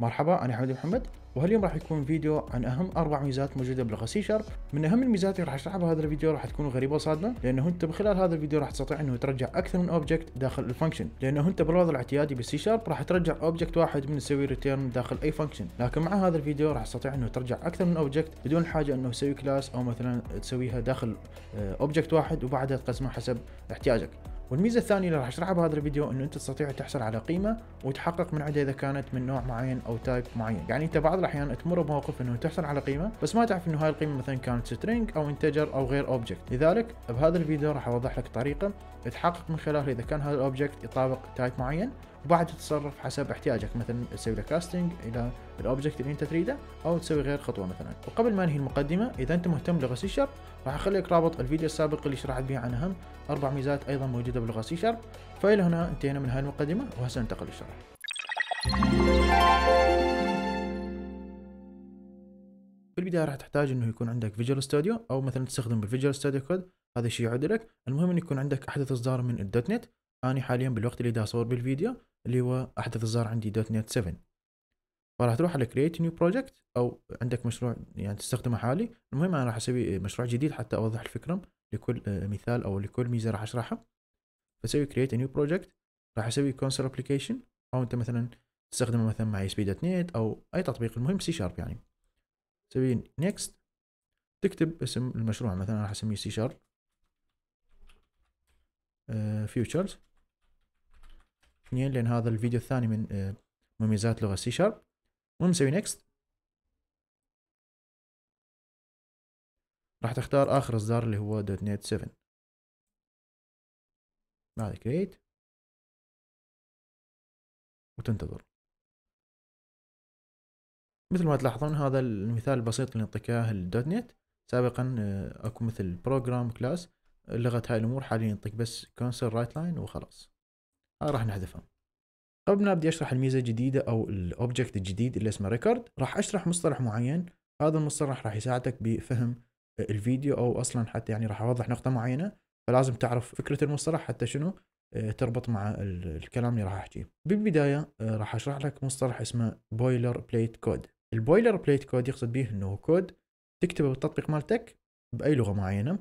مرحبا أنا حمد محمد وهاليوم راح يكون فيديو عن أهم أربع ميزات موجودة بلغة سي شارب من أهم الميزات اللي راح أشرحها بهذا الفيديو راح تكون غريبة وصادمة لأنه أنت بخلال هذا الفيديو راح تستطيع أنه ترجع أكثر من أوبجكت داخل الفانكشن لأنه أنت بالوضع الاعتيادي بالسي شارب راح ترجع أوبجكت واحد من تسوي ريتيرن داخل أي فانكشن لكن مع هذا الفيديو راح تستطيع أنه ترجع أكثر من أوبجكت بدون حاجه أنه تسوي كلاس أو مثلا تسويها داخل أوبجكت آه، واحد وبعدها تقسمها حسب احتياجك والميزه الثانيه اللي راح اشرحها بهذا الفيديو انه انت تستطيع تحصل على قيمه وتحقق من عندها اذا كانت من نوع معين او تايب معين يعني انت بعض الاحيان تمر بموقف انه تحصل على قيمه بس ما تعرف انه هاي القيمه مثلا كانت سترينج او انتجر او غير اوبجكت لذلك بهذا الفيديو راح اوضح لك طريقه تحقق من خلاله اذا كان هذا الاوبجكت يطابق تايب معين وبعد تتصرف حسب احتياجك مثلا تسوي له كاستنج الى الاوبجكت اللي انت تريده او تسوي غير خطوه مثلا وقبل ما انهي المقدمه اذا انت مهتم بلغه سي شارب راح اخليك رابط الفيديو السابق اللي شرحت به عن اهم اربع ميزات ايضا موجوده بلغه سي شارب فالى هنا انتهينا من هاي المقدمه وهسه ننتقل للشرح في البدايه راح تحتاج انه يكون عندك فيجوال ستوديو او مثلا تستخدم بالفيجوال ستوديو كود هذا الشيء يعدلك المهم انه يكون عندك احدث اصدار من الدوت نت اني حاليا بالوقت اللي دا اصور بالفيديو اللي هو احدث زار عندي دوت نت 7 فراح تروح على كرييت نيو بروجكت او عندك مشروع يعني تستخدمه حالي المهم انا راح اسوي مشروع جديد حتى اوضح الفكره لكل آه، مثال او لكل ميزه راح اشرحها فسوي كرييت نيو بروجكت راح اسوي كونسول ابلكيشن او انت مثلا تستخدمه مثلا مع اس بي دوت نت او اي تطبيق المهم سي شارب يعني تسوي نيكست تكتب اسم المشروع مثلا راح اسميه سي شارب فيوتشرز اثنين لان هذا الفيديو الثاني من آه، مميزات لغه سي شارب المهم نسوي نيكست راح تختار اخر اصدار اللي هو دوت نت 7 بعد كريت وتنتظر مثل ما تلاحظون هذا المثال البسيط اللي نعطيك اياه الدوت نت سابقا آه، اكو مثل بروجرام كلاس لغة هاي الامور حاليا نعطيك بس كونسول رايت لاين وخلاص آه، راح نحذفها قبل ما ابدي اشرح الميزه الجديده او الاوبجكت الجديد اللي اسمه ريكورد راح اشرح مصطلح معين هذا المصطلح راح يساعدك بفهم الفيديو او اصلا حتى يعني راح اوضح نقطه معينه فلازم تعرف فكره المصطلح حتى شنو آه، تربط مع الكلام اللي راح احكيه بالبدايه آه، راح اشرح لك مصطلح اسمه بويلر بليت كود البويلر بليت كود يقصد به انه كود تكتبه بالتطبيق مالتك باي لغه معينه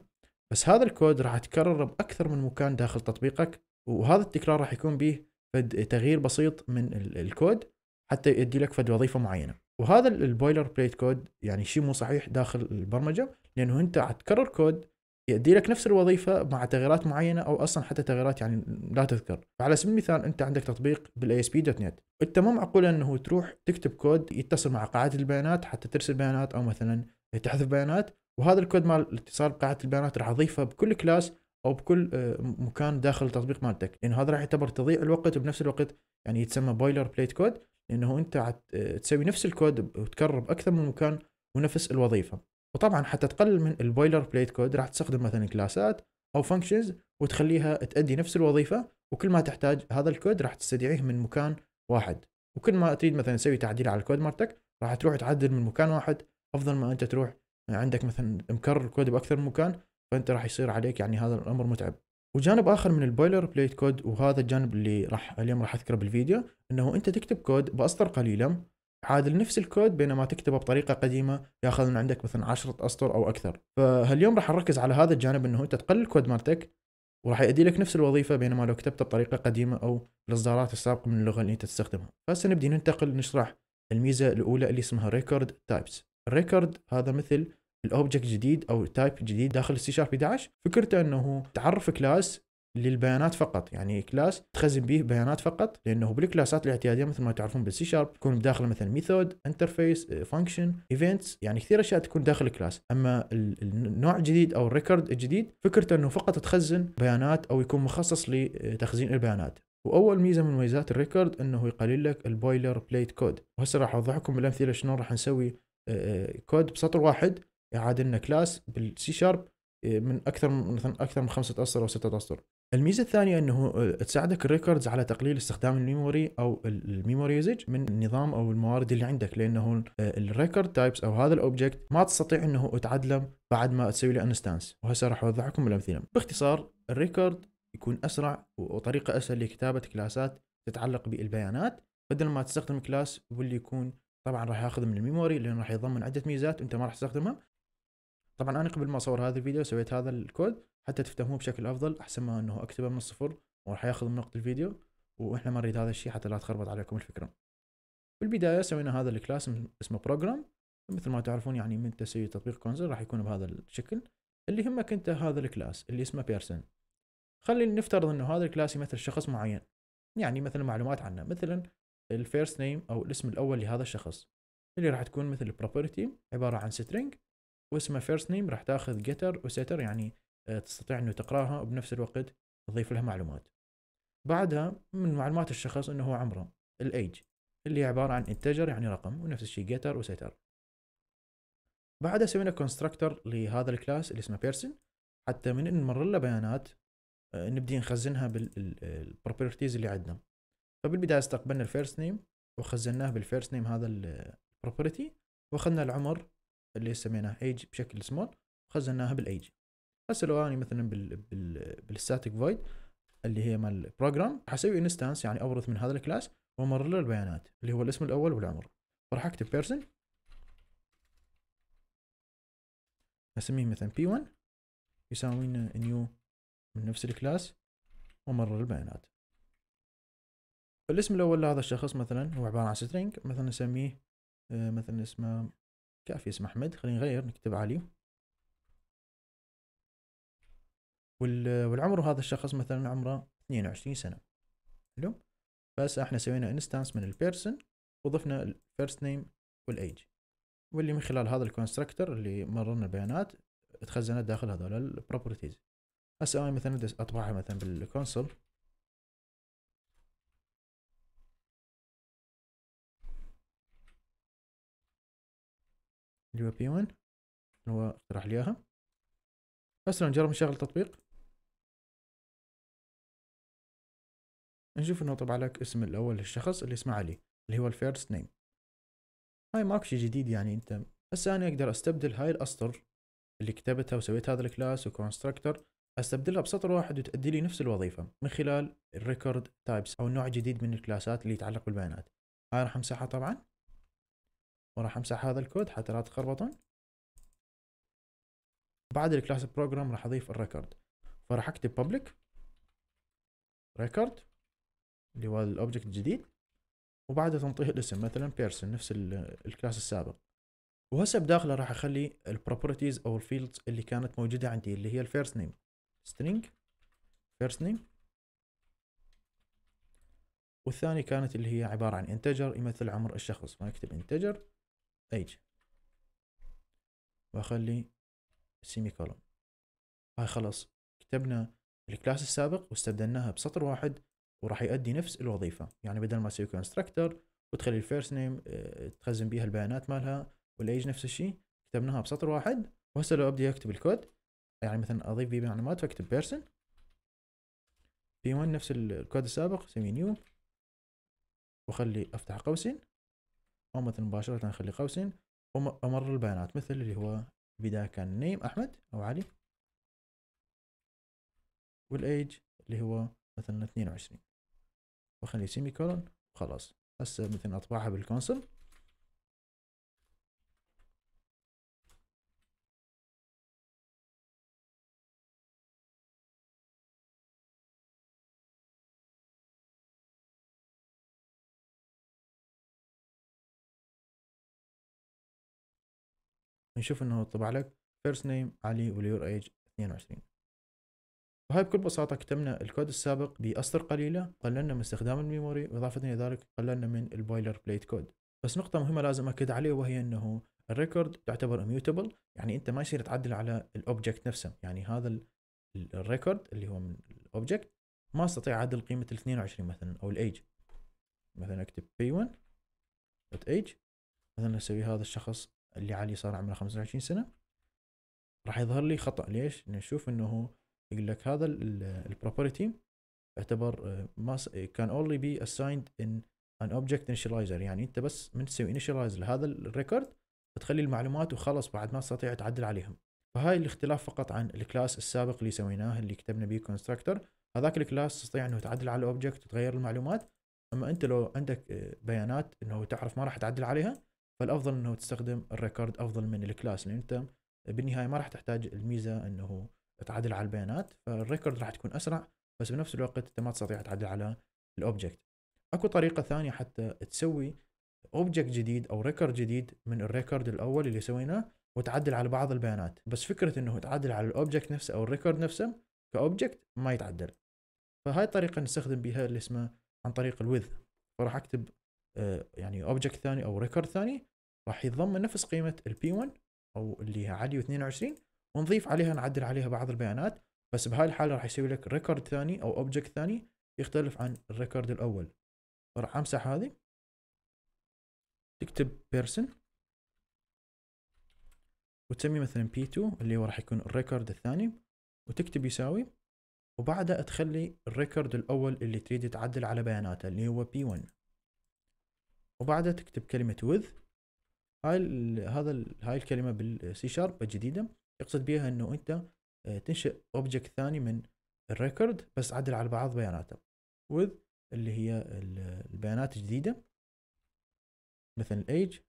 بس هذا الكود راح تكرر باكثر من مكان داخل تطبيقك وهذا التكرار راح يكون به فد تغيير بسيط من الكود حتى يؤدي لك فد وظيفه معينه وهذا البويلر بليت كود يعني شيء مو صحيح داخل البرمجه لانه انت تكرر كود يؤدي لك نفس الوظيفه مع تغييرات معينه او اصلا حتى تغييرات يعني لا تذكر فعلى سبيل المثال انت عندك تطبيق بالاي اس بي دوت نت انت مو معقول انه تروح تكتب كود يتصل مع قاعده البيانات حتى ترسل بيانات او مثلا تحذف بيانات وهذا الكود مال الاتصال بقاعده البيانات راح اضيفه بكل كلاس او بكل آه، مكان داخل التطبيق مالتك لان هذا راح يعتبر تضييع الوقت وبنفس الوقت يعني يتسمى بايلر بليت كود لانه انت آه، تسوي نفس الكود وتكرر باكثر من مكان ونفس الوظيفه وطبعا حتى تقلل من البويلر بليت كود راح تستخدم مثلا كلاسات او فانكشنز وتخليها تؤدي نفس الوظيفه وكل ما تحتاج هذا الكود راح تستدعيه من مكان واحد وكل ما تريد مثلا تسوي تعديل على الكود مالتك راح تروح تعدل من مكان واحد افضل ما انت تروح آه، عندك مثلا مكرر الكود باكثر من مكان فانت راح يصير عليك يعني هذا الامر متعب وجانب اخر من البويلر بليت كود وهذا الجانب اللي راح اليوم راح اذكره بالفيديو انه انت تكتب كود باسطر قليله عادل نفس الكود بينما تكتبه بطريقه قديمه ياخذ من عندك مثلا 10 اسطر او اكثر فهاليوم راح نركز على هذا الجانب انه انت تقلل الكود مالتك وراح يؤدي لك نفس الوظيفه بينما لو كتبته بطريقه قديمه او الاصدارات السابقه من اللغه اللي انت تستخدمها هسه نبدي ننتقل نشرح الميزه الاولى اللي اسمها ريكورد تايبس الريكورد هذا مثل الاوبجكت جديد او تايب جديد داخل السي شارب 11 فكرته انه تعرف كلاس للبيانات فقط يعني كلاس تخزن به بيانات فقط لانه بالكلاسات الاعتياديه مثل ما تعرفون بالسي شارب تكون داخل مثلا ميثود انترفيس فانكشن ايفنتس يعني كثير اشياء تكون داخل الكلاس اما النوع الجديد او الريكورد الجديد فكرته انه فقط تخزن بيانات او يكون مخصص لتخزين البيانات واول ميزه من مميزات الريكورد انه يقلل لك البويلر بليت كود وهسه راح اوضح لكم بالامثله شلون راح نسوي كود آه، آه، بسطر واحد يعادلنا كلاس بالسي شارب إيه، من اكثر من مثلا اكثر من خمسة اسطر او ستة اسطر الميزه الثانيه انه إيه، تساعدك الريكوردز على تقليل استخدام الميموري او الميموري يوزج من النظام او الموارد اللي عندك لانه إيه، الريكورد تايبس او هذا الاوبجكت ما تستطيع انه تعدله بعد ما تسوي له انستانس وهسه راح اوضح لكم الامثله باختصار الريكورد يكون اسرع وطريقه اسهل لكتابه كلاسات تتعلق بالبيانات بدل ما تستخدم كلاس واللي يكون طبعا راح ياخذ من الميموري لانه راح يضمن عده ميزات انت ما راح تستخدمها طبعا انا قبل ما اصور هذا الفيديو سويت هذا الكود حتى تفتهموه بشكل افضل احسن ما انه اكتبه من الصفر وراح ياخذ من وقت الفيديو واحنا ما نريد هذا الشيء حتى لا تخربط عليكم الفكره بالبدايه سوينا هذا الكلاس اسمه بروجرام مثل ما تعرفون يعني من تسوي تطبيق كونسل راح يكون بهذا الشكل اللي يهمك انت هذا الكلاس اللي اسمه بيرسون خلينا نفترض انه هذا الكلاس يمثل شخص معين يعني مثلا معلومات عنه مثلا الفيرست نيم او الاسم الاول لهذا الشخص اللي راح تكون مثل بروبرتي عباره عن سترينج واسمه فيرست نيم راح تاخذ جيتر وسيتر يعني آه، تستطيع انه تقراها وبنفس الوقت تضيف لها معلومات بعدها من معلومات الشخص انه هو عمره الايج اللي هي عباره عن انتجر يعني رقم ونفس الشيء جيتر وسيتر بعدها سوينا كونستراكتور لهذا الكلاس اللي اسمه بيرسون حتى من نمر له بيانات آه، نبدي نخزنها بالبروبرتيز اللي عندنا فبالبدايه استقبلنا الفيرست نيم وخزناه بالفيرست نيم هذا البروبرتي واخذنا العمر اللي سميناه ايج بشكل سمول خزناها بالايج هسه لو اني مثلا بال بال بالستاتيك فويد اللي هي مال البروجرام حسوي انستانس يعني ابرث من هذا الكلاس وامرر له البيانات اللي هو الاسم الاول والعمر راح اكتب بيرسون اسميه مثلا p1 يساوي نيو من نفس الكلاس وامرر البيانات الاسم الاول لهذا الشخص مثلا هو عباره عن سترينج مثلا نسميه آه، مثلا اسمه كافي اسم احمد خلينا نغير نكتب علي والعمر هذا الشخص مثلا عمره 22 سنه حلو بس احنا سوينا انستانس من البيرسون وضفنا الفيرست نيم والايج واللي من خلال هذا الكونستركتر اللي مررنا البيانات اتخزنت داخل هذول البروبرتيز هسه انا مثلا بدي اطبعها مثلا بالكونسول اللي هو بي 1 هو اقترح لي اياها بس لو نجرب نشغل التطبيق نشوف انه طبع لك اسم الاول للشخص اللي اسمه علي اللي هو الفيرست نيم هاي ماكو شيء جديد يعني انت هسه انا اقدر استبدل هاي الاسطر اللي كتبتها وسويت هذا الكلاس وكونستراكتور استبدلها بسطر واحد وتؤدي لي نفس الوظيفه من خلال الريكورد تايبس او نوع جديد من الكلاسات اللي يتعلق بالبيانات هاي راح امسحها طبعا وراح امسح هذا الكود حتى لا تخربطون بعد الكلاس بروجرام راح اضيف الريكورد فراح اكتب public ريكورد اللي هو الاوبجكت الجديد وبعدها تنطيه الاسم مثلا بيرسون نفس الكلاس السابق وهسه بداخله راح اخلي البروبرتيز او الفيلدز اللي كانت موجوده عندي اللي هي الفيرست نيم string first name والثاني كانت اللي هي عبارة عن integer يمثل عمر الشخص فنكتب integer ايج واخلي سيمي كولوم هاي خلاص كتبنا الكلاس السابق واستبدلناها بسطر واحد وراح يؤدي نفس الوظيفه يعني بدل ما تسوي كونستراكتر وتخلي الفيرست نيم آه، تخزن بيها البيانات مالها والايج نفس الشيء كتبناها بسطر واحد وهسه لو ابدي اكتب الكود يعني مثلا اضيف بيه معلومات فاكتب بيرسون بي 1 نفس الكود السابق سمي نيو واخلي افتح قوسين او مثلا مباشرة نخلي قوسين وامر البيانات مثل اللي هو بدايه كان نيم احمد او علي والايج اللي هو مثلا 22 وخلي سيمي كولون خلاص هسه مثلا اطبعها بالكونسول نشوف انه طبع لك فيرست نيم علي واليور ايج 22 وهاي بكل بساطة كتبنا الكود السابق بأسطر قليلة قللنا من استخدام الميموري وإضافة إلى ذلك قللنا من البويلر بليت كود بس نقطة مهمة لازم أكد عليها وهي أنه الريكورد تعتبر اميوتبل يعني أنت ما يصير تعدل على الأوبجكت نفسه يعني هذا الريكورد اللي هو من الأوبجكت ما استطيع أعدل قيمة ال 22 مثلا أو الإيج مثلا أكتب p1 age مثلا أسوي هذا الشخص اللي علي صار عمره 25 سنه راح يظهر لي خطا ليش؟ نشوف انه يقول لك هذا البروبرتي اعتبر آه، ما كان اونلي بي اسايند ان ان اوبجكت انشلايزر يعني انت بس من تسوي انشلايز لهذا الريكورد تخلي المعلومات وخلص بعد ما تستطيع تعدل عليهم فهاي الاختلاف فقط عن الكلاس السابق اللي سويناه اللي كتبنا به كونستراكتور هذاك الكلاس تستطيع انه تعدل على الاوبجكت وتغير المعلومات اما انت لو عندك آه، بيانات انه تعرف ما راح تعدل عليها فالافضل انه تستخدم الريكورد افضل من الكلاس لان انت بالنهايه ما راح تحتاج الميزه انه تعدل على البيانات فالريكورد راح تكون اسرع بس بنفس الوقت انت ما تستطيع تعدل على الاوبجكت اكو طريقه ثانيه حتى تسوي اوبجكت جديد او ريكورد جديد من الريكورد الاول اللي سويناه وتعدل على بعض البيانات بس فكره انه تعدل على الاوبجكت نفسه او الريكورد نفسه كاوبجكت ما يتعدل فهاي الطريقه نستخدم بها اللي اسمه عن طريق الويذ فراح اكتب آه، يعني اوبجكت ثاني او ريكورد ثاني راح يتضمن نفس قيمه البي 1 او اللي هي علي 22 ونضيف عليها نعدل عليها بعض البيانات بس بهاي الحاله راح يسوي لك ريكورد ثاني او اوبجكت ثاني يختلف عن الريكورد الاول راح امسح هذه تكتب بيرسون وتسمي مثلا P2 اللي هو راح يكون الريكورد الثاني وتكتب يساوي وبعدها تخلي الريكورد الأول اللي تريد تعدل على بياناته اللي هو P1 وبعدها تكتب كلمة with هاي هذا هاي الكلمة بالسي شارب الجديدة يقصد بها انه انت آه، تنشئ اوبجكت ثاني من الريكورد بس عدل على بعض بياناته with اللي هي البيانات الجديدة مثلا الايج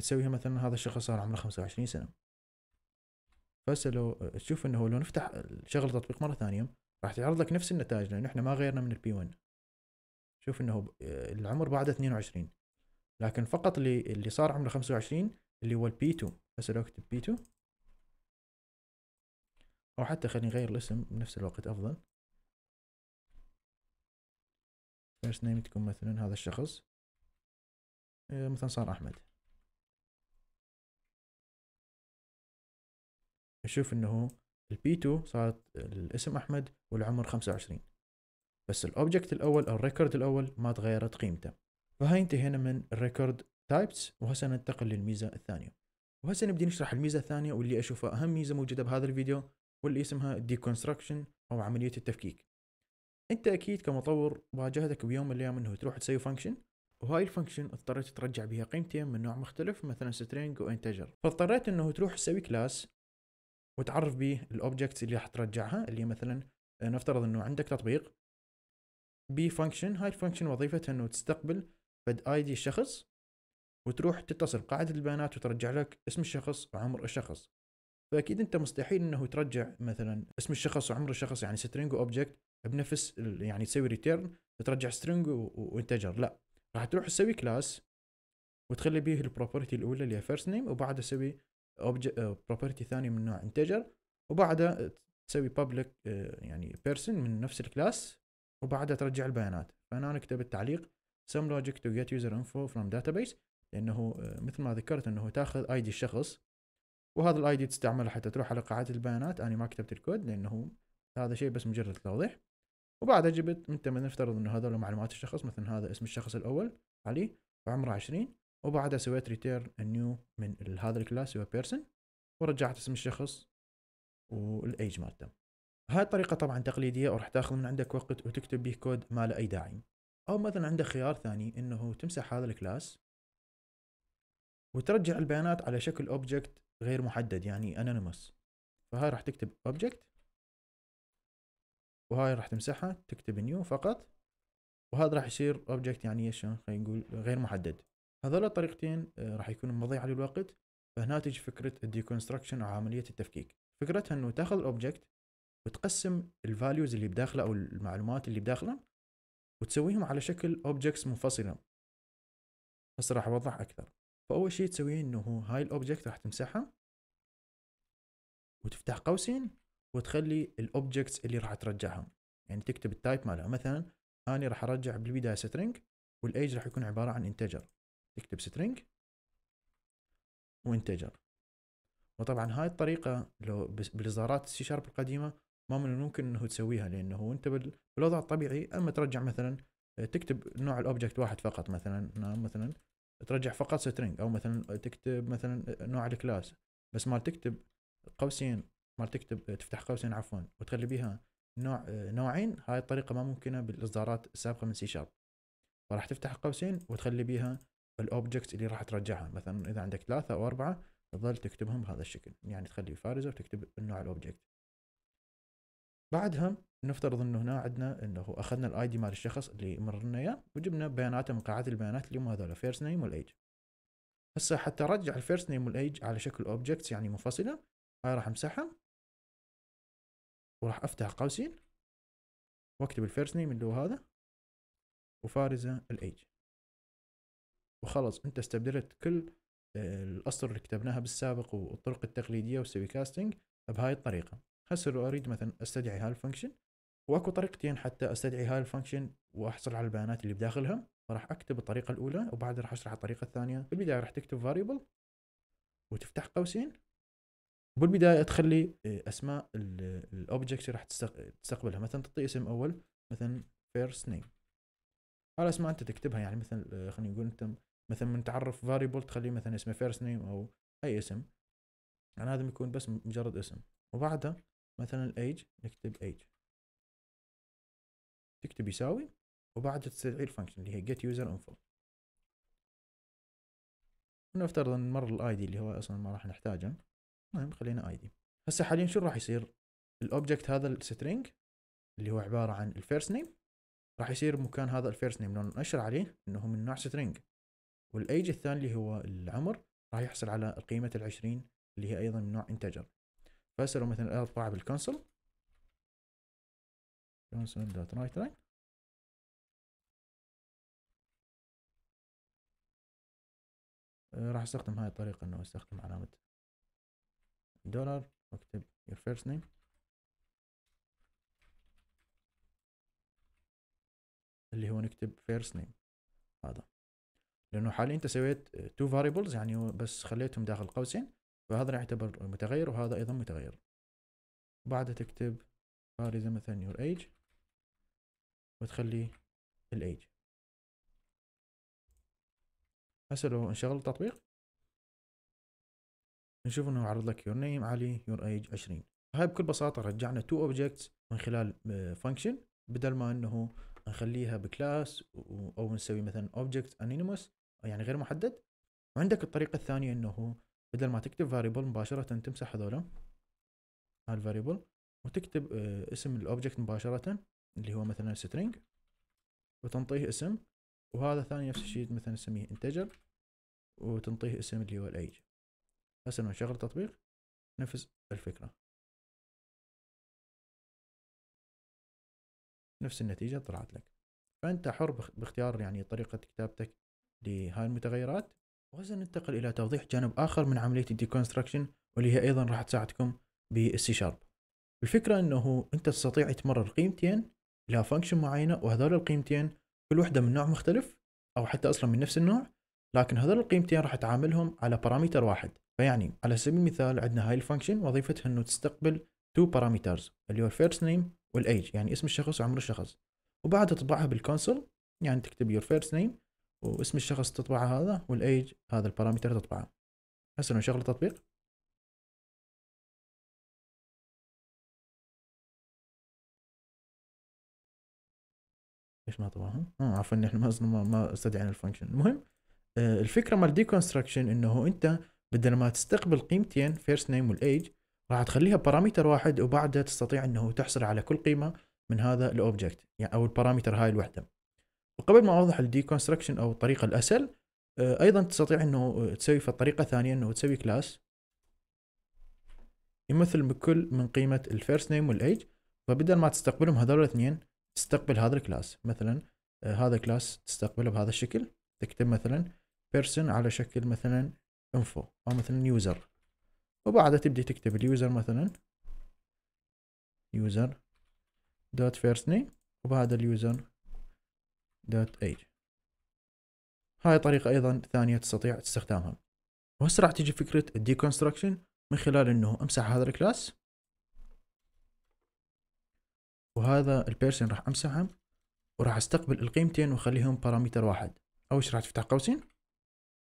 تسويها مثلا هذا الشخص صار عمره 25 سنة بس لو آه، تشوف انه لو نفتح شغل تطبيق مرة ثانية راح تعرض لك نفس النتائج لان احنا ما غيرنا من البي 1 شوف انه آه، العمر بعده 22 لكن فقط اللي اللي صار عمره 25 اللي هو البي 2 هسه لو اكتب بي 2 او حتى خليني اغير الاسم بنفس الوقت افضل فيرست نيم تكون مثلا هذا الشخص آه، مثلا صار احمد نشوف انه البي 2 صارت الاسم احمد والعمر 25 بس الاوبجكت الاول او الريكورد الاول ما تغيرت قيمته فهاي انتهينا من الريكورد تايبس وهسه ننتقل للميزه الثانيه وهسه نبدي نشرح الميزه الثانيه واللي اشوفها اهم ميزه موجوده بهذا الفيديو واللي اسمها ديكونستراكشن او عمليه التفكيك انت اكيد كمطور واجهتك بيوم من الايام انه تروح تسوي فانكشن وهاي الفانكشن اضطريت ترجع بها قيمتين من نوع مختلف مثلا سترينج وانتجر فاضطريت انه تروح تسوي كلاس وتعرف به الاوبجكتس اللي راح ترجعها اللي مثلا نفترض انه عندك تطبيق بي فانكشن هاي الفانكشن وظيفتها انه تستقبل فد اي دي الشخص وتروح تتصل قاعدة البيانات وترجع لك اسم الشخص وعمر الشخص فاكيد انت مستحيل انه ترجع مثلا اسم الشخص وعمر الشخص يعني سترينج اوبجكت بنفس يعني تسوي ريتيرن ترجع سترينج وانتجر لا راح تروح تسوي كلاس وتخلي بيه البروبرتي الاولى اللي هي فيرست نيم وبعدها تسوي بروبرتي آه، ثانيه من نوع انتجر وبعدها تسوي بابليك آه، يعني بيرسون من نفس الكلاس وبعدها ترجع البيانات فانا نكتب التعليق some logic to get user info from database لانه آه، مثل ما ذكرت انه تاخذ اي دي الشخص وهذا الاي دي تستعمله حتى تروح على قاعده البيانات انا ما كتبت الكود لانه هذا شيء بس مجرد توضيح وبعدها جبت انت نفترض انه هذول معلومات الشخص مثلا هذا اسم الشخص الاول علي وعمره 20 وبعدها سويت ريتيرن نيو من هذا الكلاس هو بيرسون ورجعت اسم الشخص والايج مالته هاي الطريقة طبعا تقليدية وراح تاخذ من عندك وقت وتكتب به كود ما له أي داعي أو مثلا عندك خيار ثاني إنه تمسح هذا الكلاس وترجع البيانات على شكل أوبجكت غير محدد يعني أنونيموس فهاي راح تكتب أوبجكت وهاي راح تمسحها تكتب نيو فقط وهذا راح يصير أوبجكت يعني شلون خلينا نقول غير محدد هذول الطريقتين آه، راح يكونوا مضيعة للوقت فهنا تجي فكرة الديكونستراكشن أو عملية التفكيك فكرتها إنه تاخذ الأوبجكت وتقسم الفاليوز اللي بداخله او المعلومات اللي بداخله وتسويهم على شكل اوبجكتس منفصله بس راح اوضح اكثر فاول شيء تسويه انه هاي الاوبجكت راح تمسحها وتفتح قوسين وتخلي الاوبجكتس اللي راح ترجعها يعني تكتب التايب مالها مثلا انا راح ارجع بالبدايه سترينج والايج راح يكون عباره عن انتجر تكتب سترينج وانتجر وطبعا هاي الطريقة لو بالاصدارات السي شارب القديمة ما من الممكن انه تسويها لانه انت بالوضع الطبيعي اما ترجع مثلا آه، تكتب نوع الاوبجكت واحد فقط مثلا مثلا ترجع فقط سترينج او مثلا تكتب مثلا نوع الكلاس بس ما تكتب قوسين ما تكتب آه، تفتح قوسين عفوا وتخلي بها نوع آه، نوعين هاي الطريقه ما ممكنه بالاصدارات السابقه من سي شارب فراح تفتح قوسين وتخلي بيها الأوبجكت اللي راح ترجعها مثلا اذا عندك ثلاثه او اربعه تظل تكتبهم بهذا الشكل يعني تخلي فارزه وتكتب النوع الاوبجكت بعدها نفترض انه هنا عندنا انه اخذنا الاي دي مال الشخص اللي مررنا اياه وجبنا بياناته من قاعات البيانات اللي هم هذول فيرست نيم والايج هسه حتى ارجع الفيرست نيم والايج على شكل اوبجكتس يعني منفصله هاي راح امسحها وراح افتح قوسين واكتب الفيرست نيم اللي هو هذا وفارزه الايج وخلص انت استبدلت كل آه، الاسطر اللي كتبناها بالسابق والطرق التقليديه وسوي كاستنج بهاي الطريقه هسه لو اريد مثلا استدعي هالفانكشن واكو طريقتين حتى استدعي هالفانكشن واحصل على البيانات اللي بداخلها راح اكتب الطريقه الاولى وبعدها راح اشرح الطريقه الثانيه بالبدايه راح تكتب فاريبل وتفتح قوسين وبالبدايه تخلي إيه، اسماء الاوبجكت اللي راح تستقبلها مثلا تعطي اسم اول مثلا فيرست نيم على اسماء انت تكتبها يعني مثلا إيه، خلينا نقول انت مثلا من تعرف فاريبل تخليه مثلا اسمه فيرست نيم او اي اسم يعني هذا بيكون بس مجرد اسم وبعدها مثلا الايج نكتب ايج تكتب يساوي وبعدها تستدعي الفانكشن اللي هي get user info نفترض ان مر الاي دي اللي هو اصلا ما راح نحتاجه المهم خلينا اي دي هسه حاليا شو راح يصير الاوبجكت هذا السترينج اللي هو عباره عن الفيرست نيم راح يصير مكان هذا الفيرست نيم لون نشر عليه انه من نوع سترينج والايج الثاني اللي هو العمر راح يحصل على قيمه ال20 اللي هي ايضا من نوع انتجر فهسه لو مثلا اطبعها بالكونسول كونسول دوت رايت لاين راح استخدم هاي الطريقة انه استخدم علامة دولار واكتب your first name اللي هو نكتب first name هذا لانه حاليا انت سويت two variables يعني بس خليتهم داخل قوسين فهذا يعتبر متغير وهذا أيضا متغير بعدها تكتب بارزه مثلا your age وتخلي الايج هسه لو انشغل التطبيق نشوف انه عرض لك يور نيم علي يور ايج 20 هاي بكل بساطه رجعنا تو اوبجكتس من خلال فانكشن آه، بدل ما انه نخليها بكلاس او نسوي مثلا اوبجكت انونيموس يعني غير محدد وعندك الطريقه الثانيه انه بدل ما تكتب فاريبل مباشرة تمسح هذولا هالفاريبل وتكتب آه، اسم الاوبجكت مباشرة اللي هو مثلا string وتنطيه اسم وهذا ثاني نفس الشيء مثلا نسميه integer وتنطيه اسم اللي هو الايج هسه لو نشغل التطبيق نفس الفكرة نفس النتيجة طلعت لك فأنت حر باختيار يعني طريقة كتابتك لهاي المتغيرات وهسه ننتقل إلى توضيح جانب آخر من عملية الديكونستراكشن واللي هي أيضا راح تساعدكم بالسي شارب الفكرة أنه أنت تستطيع تمرر قيمتين إلى فانكشن معينة وهذول القيمتين كل وحدة من نوع مختلف أو حتى أصلا من نفس النوع لكن هذول القيمتين راح تعاملهم على بارامتر واحد فيعني على سبيل المثال عندنا هاي الفانكشن وظيفتها أنه تستقبل تو بارامترز اللي هو الفيرست نيم والايج يعني اسم الشخص وعمر الشخص وبعدها تطبعها بالكونسول يعني تكتب يور فيرست نيم واسم الشخص تطبعه هذا والايج هذا البارامتر تطبعه هسه نشغل التطبيق ليش ما طبعا؟ اه عفوا نحن ما ما استدعينا الفانكشن المهم آه الفكره مال ديكونستراكشن انه انت بدل ما تستقبل قيمتين فيرست نيم والايج راح تخليها بارامتر واحد وبعدها تستطيع انه تحصل على كل قيمه من هذا الاوبجكت يعني او البارامتر هاي الوحده وقبل ما اوضح الديكونستركشن او الطريقه الاسهل آه، ايضا تستطيع انه تسوي في الطريقه الثانيه انه تسوي كلاس يمثل بكل من قيمه الفيرست نيم والايج فبدل ما تستقبلهم هذول الاثنين تستقبل هذا الكلاس مثلا آه، هذا كلاس تستقبله بهذا الشكل تكتب مثلا بيرسون على شكل مثلا انفو او مثلا يوزر وبعدها تبدي تكتب اليوزر مثلا يوزر دوت فيرست نيم وبعد اليوزر .age إيه. هاي طريقة أيضا ثانية تستطيع استخدامها وهسه راح تجي فكرة deconstruction من خلال أنه أمسح هذا الكلاس وهذا البيرسون راح أمسحه وراح استقبل القيمتين وأخليهم باراميتر واحد أول شي راح تفتح قوسين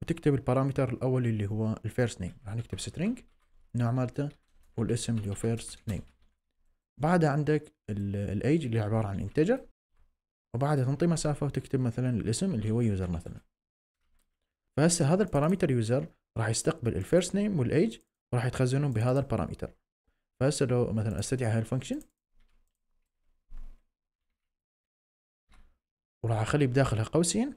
وتكتب الباراميتر الأول اللي هو الفيرست نيم راح نكتب سترينج النوع مالته والاسم اللي هو فيرست نيم بعدها عندك الايج اللي عبارة عن انتجر وبعدها تنطي مسافة وتكتب مثلا الاسم اللي هو يوزر مثلا فهسه هذا البارامتر يوزر راح يستقبل الفيرست نيم والايج وراح يتخزنهم بهذا البارامتر فهسه لو مثلا استدعي هاي الفانكشن وراح اخلي بداخلها قوسين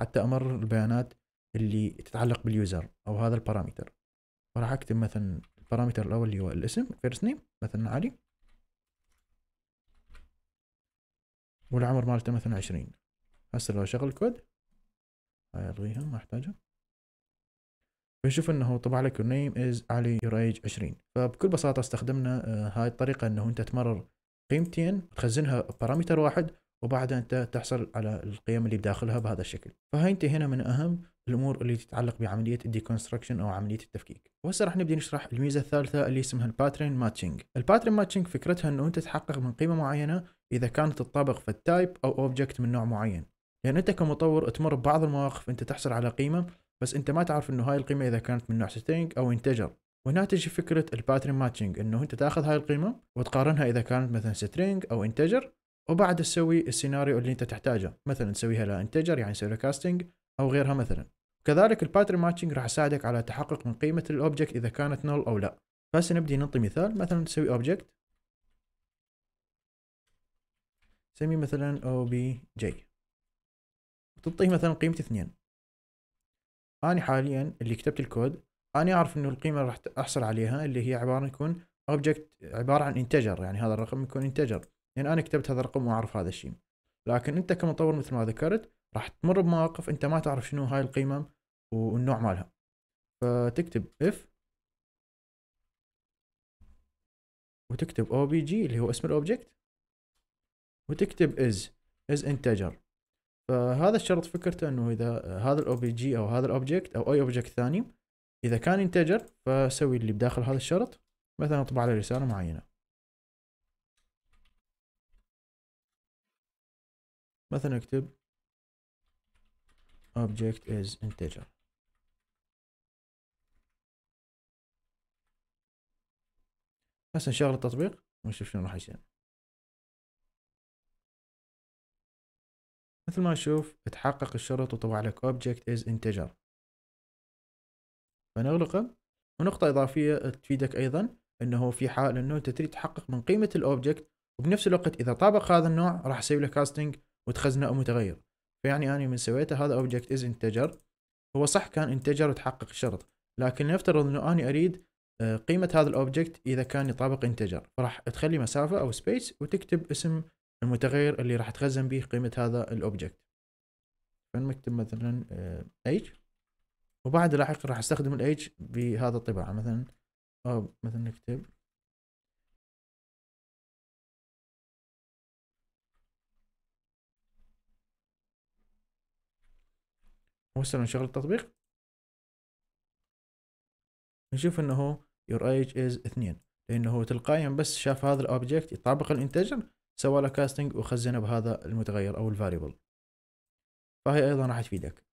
حتى امرر البيانات اللي تتعلق باليوزر او هذا البارامتر وراح اكتب مثلا البارامتر الاول اللي هو الاسم فيرست نيم مثلا علي والعمر مالته مثلا 20 هسه لو شغل الكود هاي الغيها ما احتاجها بنشوف انه طبع لك your name is علي your age 20 فبكل بساطة استخدمنا آه، هاي الطريقة انه انت تمرر قيمتين تخزنها بارامتر واحد وبعدها انت تحصل على القيم اللي بداخلها بهذا الشكل فهاي انتهينا من اهم الامور اللي تتعلق بعمليه الديكونستركشن او عمليه التفكيك وهسه راح نبدا نشرح الميزه الثالثه اللي اسمها الباترن ماتشنج الباترن ماتشنج فكرتها انه انت تحقق من قيمه معينه اذا كانت تطابق في التايب او اوبجكت من نوع معين لان انت كمطور تمر ببعض المواقف انت تحصل على قيمه بس انت ما تعرف انه هاي القيمه اذا كانت من نوع سترينج او انتجر وهنا تجي فكره الباترن ماتشنج انه انت تاخذ هاي القيمه وتقارنها اذا كانت مثلا سترينج او انتجر وبعد تسوي السيناريو اللي انت تحتاجه مثلا تسويها لانتجر يعني تسوي كاستنج او غيرها مثلا كذلك الباترن ماتشنج راح يساعدك على تحقق من قيمه الاوبجكت اذا كانت نول او لا فهسه نبدي ننطي مثال مثلا تسوي اوبجكت سمي مثلا او بي جي وتعطيه مثلا قيمة اثنين أنا حاليا اللي كتبت الكود أنا أعرف إنه القيمة راح أحصل عليها اللي هي عبارة يكون اوبجكت عبارة عن انتجر يعني هذا الرقم يكون انتجر لأن يعني أنا كتبت هذا الرقم وأعرف هذا الشيء لكن أنت كمطور مثل ما ذكرت راح تمر بمواقف أنت ما تعرف شنو هاي القيمة والنوع مالها فتكتب if وتكتب obj اللي هو اسم الاوبجكت وتكتب از از انتجر فهذا الشرط فكرته انه اذا هذا الاو بي جي او هذا الاوبجكت او اي اوبجكت ثاني اذا كان انتجر فسوي اللي بداخل هذا الشرط مثلا اطبع له رساله معينه مثلا اكتب object is integer هسه نشغل التطبيق ونشوف شنو راح يصير مثل ما نشوف تحقق الشرط وطبع لك object is integer فنغلقه ونقطة إضافية تفيدك أيضا أنه في حال أنه أنت تريد تحقق من قيمة الأوبجكت وبنفس الوقت إذا طابق هذا النوع راح أسوي له كاستنج وتخزنه متغير فيعني أنا من سويته هذا أوبجكت is integer هو صح كان انتجر وتحقق الشرط لكن لنفترض أنه أنا أريد آه، قيمة هذا الأوبجكت إذا كان يطابق انتجر فراح تخلي مسافة أو سبيس وتكتب اسم المتغير اللي راح تخزن به قيمة هذا الاوبجكت فنكتب مثلا H آه، وبعد لاحق راح استخدم H بهذا الطباعة مثلا أو آه، مثلا نكتب وصلنا نشغل التطبيق نشوف انه your age is 2 لانه هو تلقائيا بس شاف هذا الاوبجكت يطابق الانتجر سوى له كاستنج وخزنه بهذا المتغير او الفاريبل فهي ايضا راح تفيدك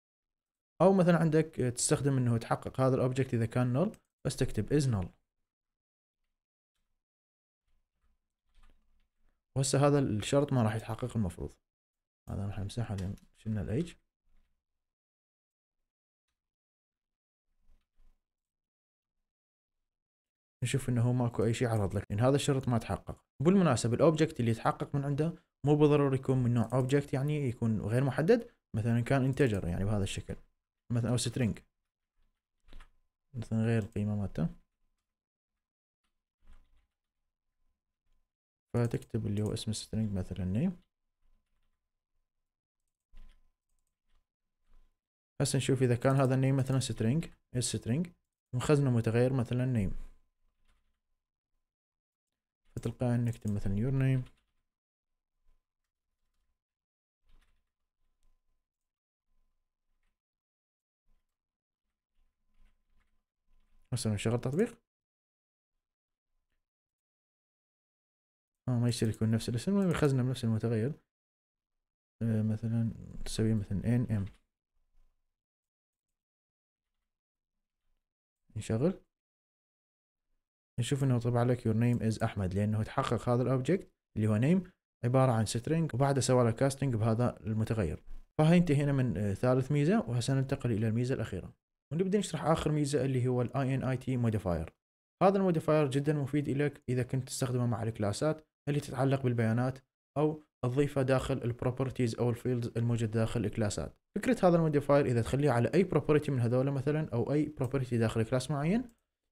او مثلا عندك تستخدم انه تحقق هذا الاوبجكت اذا كان نل بس تكتب is null وهسه هذا الشرط ما راح يتحقق المفروض هذا راح نمسحه لان شلنا الايج نشوف انه ماكو اي شيء عرض لك لان هذا الشرط ما تحقق وبالمناسبة الاوبجكت اللي يتحقق من عنده مو بالضروري يكون من نوع اوبجكت يعني يكون غير محدد مثلا كان انتجر يعني بهذا الشكل مثلا او سترينج مثلا غير القيمة مالته فتكتب اللي هو اسم سترينج مثلا نيم إيه. هسه نشوف اذا كان هذا النيم مثلا سترينج السترينج مخزنه متغير مثلا نيم تلقاه نكتب مثلا يور نيم مثلا نشغل تطبيق اه ما يصير يكون نفس الاسم المهم الخزنة بنفس المتغير آه مثلا تسوي مثلا ان ام نشغل نشوف انه طبع لك يور نيم از احمد لانه تحقق هذا الاوبجكت اللي هو نيم عباره عن سترينج وبعدها سوى له كاستنج بهذا المتغير فهي انتهينا من آه، ثالث ميزه وهسه ننتقل الى الميزه الاخيره ونبدا نشرح اخر ميزه اللي هو الاي ان اي تي موديفاير هذا الموديفاير جدا مفيد لك اذا كنت تستخدمه مع الكلاسات اللي تتعلق بالبيانات او تضيفه داخل البروبرتيز او الفيلدز الموجود داخل الكلاسات فكره هذا الموديفاير اذا تخليه على اي بروبرتي من هذول مثلا او اي بروبرتي داخل كلاس معين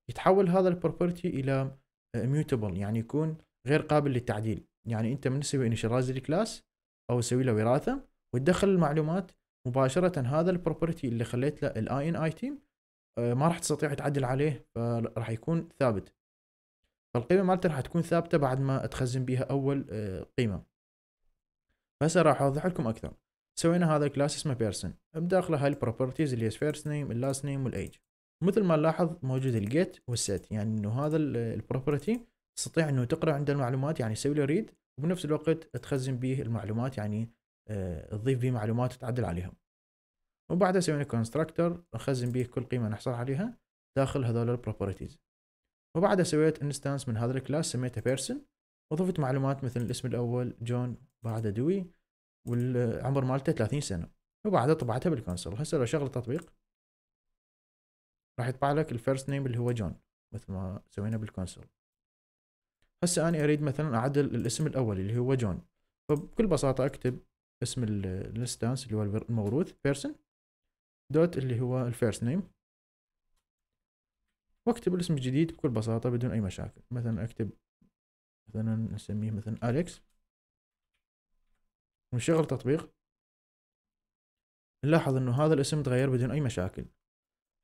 يتحول هذا البروبرتي الى ميوتبل آه، يعني يكون غير قابل للتعديل يعني انت من تسوي انيشلايز للكلاس او تسوي له وراثه وتدخل المعلومات مباشره هذا البروبرتي اللي خليت له الاي ان اي تيم ما راح تستطيع تعدل عليه فراح يكون ثابت فالقيمه مالته راح تكون ثابته بعد ما تخزن بيها اول آه، قيمه فهسه راح اوضح لكم اكثر سوينا هذا الكلاس اسمه بيرسون بداخله هاي البروبرتيز اللي هي فيرست نيم اللاست نيم والايج مثل ما نلاحظ موجود الجيت والسيت يعني انه هذا البروبرتي تستطيع انه تقرا عنده المعلومات يعني تسوي له ريد وبنفس الوقت تخزن به المعلومات يعني آه، تضيف به معلومات وتعدل عليها وبعدها سوينا كونستراكتور نخزن به كل قيمه نحصل عليها داخل هذول البروبرتيز وبعدها سويت انستانس من هذا الكلاس سميته بيرسون وضفت معلومات مثل الاسم الاول جون بعد دوي والعمر مالته 30 سنه وبعدها طبعتها بالكونسول هسه لو شغل التطبيق راح يطبع لك الفيرست نيم اللي هو جون مثل ما سوينا بالكونسول هسه انا اريد مثلا اعدل الاسم الاول اللي هو جون فبكل بساطه اكتب اسم الانستانس اللي هو الموروث بيرسون دوت اللي هو الفيرست نيم واكتب الاسم الجديد بكل بساطه بدون اي مشاكل مثلا اكتب مثلا نسميه مثلا اليكس ونشغل تطبيق نلاحظ انه هذا الاسم تغير بدون اي مشاكل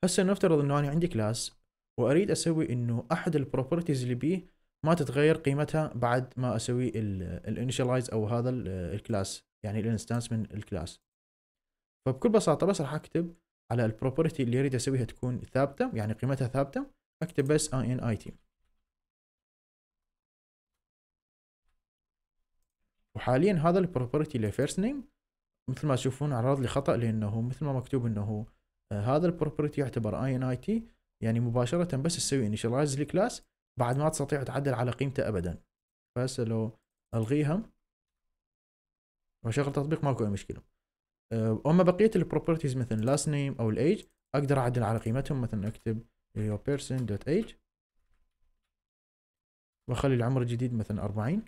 هسه نفترض انه انا عندي كلاس واريد اسوي انه احد البروبرتيز اللي بيه ما تتغير قيمتها بعد ما اسوي الانيشلايز او هذا الكلاس يعني الانستانس من الكلاس فبكل بساطه بس راح اكتب على البروبرتي اللي اريد اسويها تكون ثابته يعني قيمتها ثابته اكتب بس INIT ان اي تي وحاليا هذا البروبرتي اللي فيرست نيم مثل ما تشوفون عرض لي خطا لانه مثل ما مكتوب انه آه، هذا البروبرتي يعتبر اي ان اي تي يعني مباشره بس تسوي انيشلايز للكلاس بعد ما تستطيع تعدل على قيمته ابدا فهسه لو الغيها واشغل تطبيق ماكو اي مشكله آه، اما بقيه البروبرتيز مثل لاست نيم او الايج اقدر اعدل على قيمتهم مثلا اكتب your person dot age واخلي العمر الجديد مثلا 40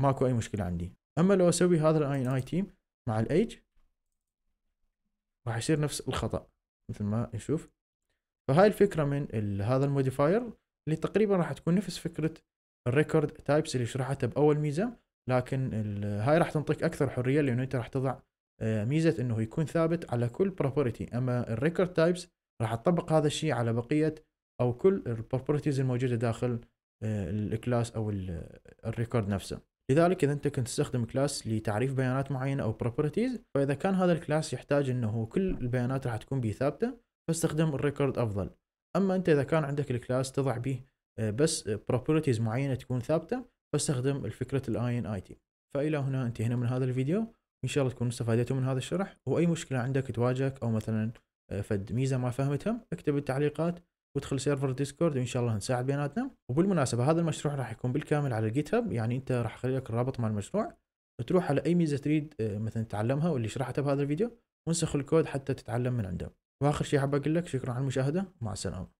ماكو اي مشكله عندي اما لو اسوي هذا الاي ان اي تي مع الايج راح يصير نفس الخطا مثل ما نشوف فهاي الفكره من هذا الموديفاير اللي تقريبا راح تكون نفس فكره الريكورد تايبس اللي شرحتها باول ميزه لكن هاي راح تنطيك اكثر حريه لانه انت راح تضع آه، ميزه انه يكون ثابت على كل بروبرتي اما الريكورد تايبس راح تطبق هذا الشيء على بقيه او كل البروبرتيز الموجوده داخل آه، الكلاس او الريكورد نفسه لذلك اذا انت كنت تستخدم كلاس لتعريف بيانات معينه او بروبرتيز فاذا كان هذا الكلاس يحتاج انه كل البيانات راح تكون به ثابته فاستخدم الريكورد افضل اما انت اذا كان عندك الكلاس تضع به آه، بس بروبرتيز معينه تكون ثابته فاستخدم الفكره الاي ان اي تي فالى هنا انتهينا من هذا الفيديو ان شاء الله تكونوا استفادتوا من هذا الشرح واي مشكله عندك تواجهك او مثلا آه، فد ميزه ما فهمتها اكتب التعليقات وادخل سيرفر ديسكورد وان شاء الله نساعد بيناتنا وبالمناسبه هذا المشروع راح يكون بالكامل على الجيت هاب يعني انت راح اخلي لك الرابط مع المشروع تروح على اي ميزه تريد آه، مثلا تتعلمها واللي شرحتها بهذا الفيديو وانسخ الكود حتى تتعلم من عنده واخر شيء حاب اقول لك شكرا على المشاهده مع السلامه